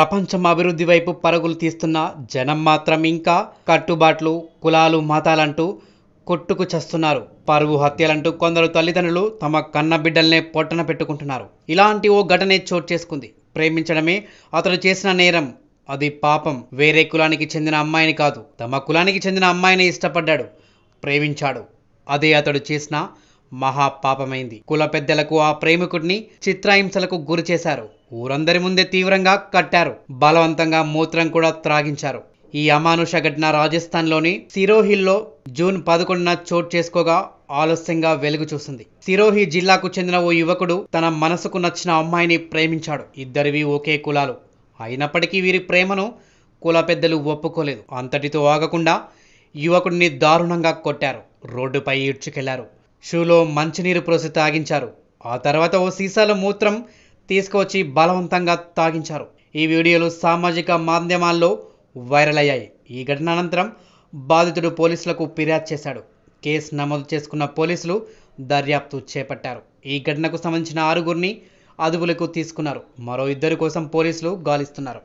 ప్రపంచం అభివృద్ధి వైపు పరుగులు తీస్తున్న జనం మాత్రం ఇంకా కట్టుబాట్లు కులాలు మతాలంటూ కొట్టుకు చేస్తున్నారు పరువు హత్యలంటూ కొందరు తల్లిదండ్రులు తమ కన్న బిడ్డల్నే పొట్టన పెట్టుకుంటున్నారు ఇలాంటి ఓ ఘటనే చోటు చేసుకుంది ప్రేమించడమే అతడు చేసిన నేరం అది పాపం వేరే కులానికి చెందిన అమ్మాయిని కాదు తమ కులానికి చెందిన అమ్మాయిని ఇష్టపడ్డాడు ప్రేమించాడు అదే అతడు చేసిన మహాపాపమైంది కుల పెద్దలకు ఆ ప్రేమికుడిని చిత్రహింసలకు గురి చేశారు ఊరందరి ముందే తీవ్రంగా కట్టారు బలవంతంగా మూత్రం కూడా త్రాగించారు ఈ అమానుష ఘటన రాజస్థాన్లోని సిరోహిల్లో జూన్ పదకొండున చోటు చేసుకోగా ఆలస్యంగా వెలుగు చూసింది సిరోహి జిల్లాకు చెందిన ఓ యువకుడు తన మనసుకు నచ్చిన అమ్మాయిని ప్రేమించాడు ఇద్దరివి ఒకే కులాలు అయినప్పటికీ వీరి ప్రేమను కుల పెద్దలు ఒప్పుకోలేదు అంతటితో ఆగకుండా యువకుడిని దారుణంగా కొట్టారు రోడ్డుపై ఇడ్చుకెళ్లారు షూలో మంచినీరు పోసి తాగించారు ఆ తర్వాత ఓ సీసాలో మూత్రం తీసుకువచ్చి బలవంతంగా తాగించారు ఈ వీడియోలు సామాజిక మాధ్యమాల్లో వైరల్ అయ్యాయి ఈ ఘటన అనంతరం బాధితుడు పోలీసులకు ఫిర్యాదు చేశాడు కేసు నమోదు చేసుకున్న పోలీసులు దర్యాప్తు చేపట్టారు ఈ ఘటనకు సంబంధించిన ఆరుగురిని అదుపులకు తీసుకున్నారు మరో ఇద్దరు కోసం పోలీసులు గాలిస్తున్నారు